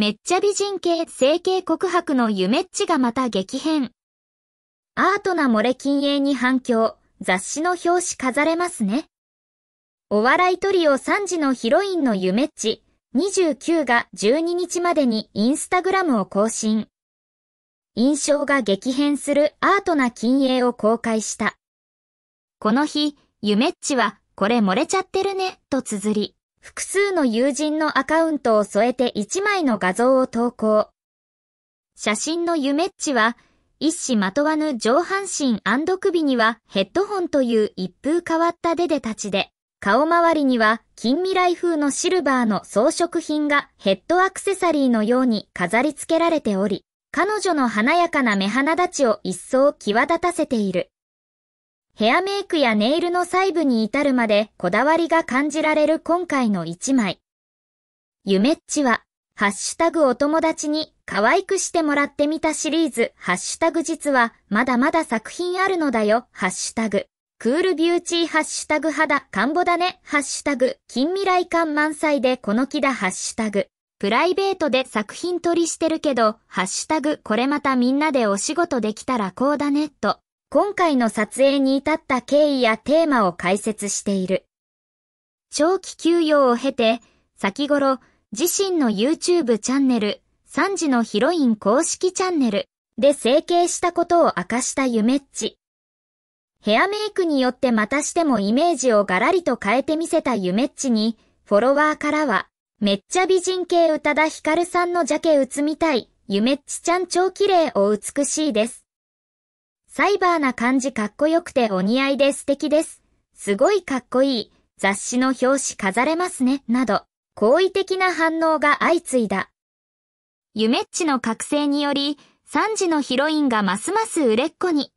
めっちゃ美人系整形告白の夢っちがまた激変。アートな漏れ禁煙に反響、雑誌の表紙飾れますね。お笑いトリオ3時のヒロインの夢っち、29が12日までにインスタグラムを更新。印象が激変するアートな禁煙を公開した。この日、夢っちは、これ漏れちゃってるね、と綴り。複数の友人のアカウントを添えて1枚の画像を投稿。写真のゆめっちは、一糸まとわぬ上半身首にはヘッドホンという一風変わったデデたちで、顔周りには近未来風のシルバーの装飾品がヘッドアクセサリーのように飾り付けられており、彼女の華やかな目鼻立ちを一層際立たせている。ヘアメイクやネイルの細部に至るまでこだわりが感じられる今回の一枚。ゆめっちは、ハッシュタグお友達に可愛くしてもらってみたシリーズ、ハッシュタグ実は、まだまだ作品あるのだよ、ハッシュタグ。クールビューティーハッシュタグ肌、看護だね、ハッシュタグ、近未来感満載でこの木だ、ハッシュタグ。プライベートで作品撮りしてるけど、ハッシュタグ、これまたみんなでお仕事できたらこうだね、と。今回の撮影に至った経緯やテーマを解説している。長期休養を経て、先頃、自身の YouTube チャンネル、3時のヒロイン公式チャンネルで整形したことを明かしたゆめっち。ヘアメイクによってまたしてもイメージをガラリと変えてみせたゆめっちに、フォロワーからは、めっちゃ美人系宇多田ヒカルさんのジャケ写つみたい、ゆめっちちゃん超綺麗お美しいです。サイバーな感じかっこよくてお似合いで素敵です。すごいかっこいい。雑誌の表紙飾れますね、など、好意的な反応が相次いだ。ゆめっちの覚醒により、3時のヒロインがますます売れっ子に。